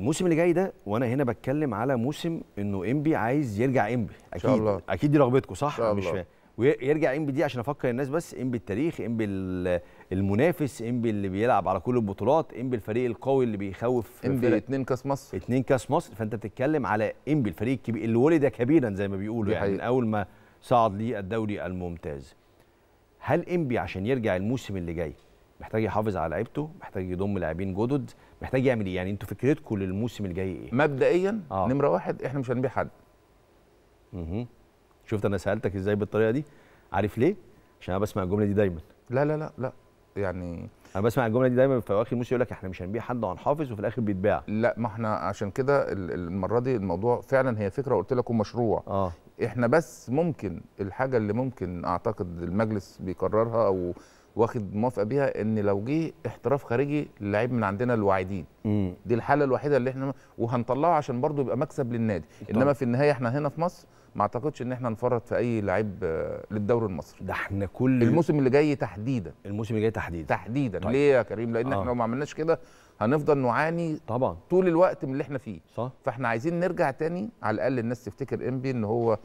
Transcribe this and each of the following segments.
الموسم اللي جاي ده وانا هنا بتكلم على موسم انه انبي عايز يرجع انبي اكيد شاء الله. اكيد دي رغبتكم صح مش فاهم ويرجع انبي دي عشان افكر الناس بس انبي التاريخ انبي المنافس انبي اللي بيلعب على كل البطولات انبي الفريق القوي اللي بيخوف انبي اثنين كاس مصر اثنين كاس مصر فانت بتتكلم على انبي الفريق الكبير اللي ولد كبيرا زي ما بيقولوا يعني من اول ما صعد للدوري الممتاز هل انبي عشان يرجع الموسم اللي جاي محتاج يحافظ على لعيبته محتاج يضم لاعبين جدد محتاج يعمل ايه يعني انتوا فكرتكم للموسم الجاي ايه مبدئيا آه. نمره واحد احنا مش هنبيع حد اها شفت انا سالتك ازاي بالطريقه دي عارف ليه عشان انا بسمع الجمله دي دايما لا لا لا لا يعني انا بسمع الجمله دي دايما في اواخر الموسم يقول لك احنا مش هنبيع حد وهنحافظ وفي الاخر بيتباع لا ما احنا عشان كده المره دي الموضوع فعلا هي فكره قلت لكم مشروع اه احنا بس ممكن الحاجه اللي ممكن اعتقد المجلس بيقررها او واخد موافقه بيها ان لو جه احتراف خارجي للعيب من عندنا الواعدين دي الحاله الوحيده اللي احنا وهنطلعه عشان برضه يبقى مكسب للنادي طبعا. انما في النهايه احنا هنا في مصر ما اعتقدش ان احنا نفرط في اي لعيب آه، للدوري المصري ده احنا كل الموسم اللي جاي تحديدا الموسم اللي جاي تحديدا تحديدا طيب. ليه يا كريم لان آه. احنا لو ما عملناش كده هنفضل نعاني طبعا طول الوقت من اللي احنا فيه صح. فاحنا عايزين نرجع تاني على الاقل الناس تفتكر انبي ان هو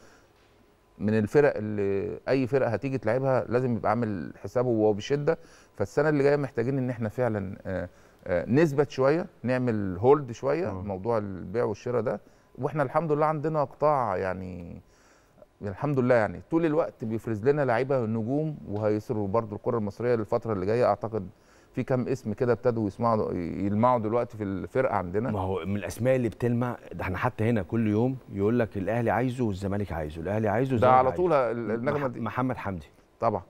من الفرق اللي اي فرقه هتيجي تلعبها لازم يبقى عامل حسابه وهو بشده فالسنه اللي جايه محتاجين ان احنا فعلا آه، آه، نثبت شويه نعمل هولد شويه أوه. موضوع البيع والشراء ده واحنا الحمد لله عندنا قطاع يعني الحمد لله يعني طول الوقت بيفرز لنا لعيبه نجوم وهيسروا برضو الكره المصريه للفتره اللي جايه اعتقد في كم اسم كده ابتدوا يسمعوا يلمعوا دلوقتي في الفرقه عندنا ما هو من الاسماء اللي بتلمع ده احنا حتى هنا كل يوم يقول لك الاهلي عايزه والزمالك عايزه الاهلي عايزه ده على طول النجمه دي محمد حمدي طبعا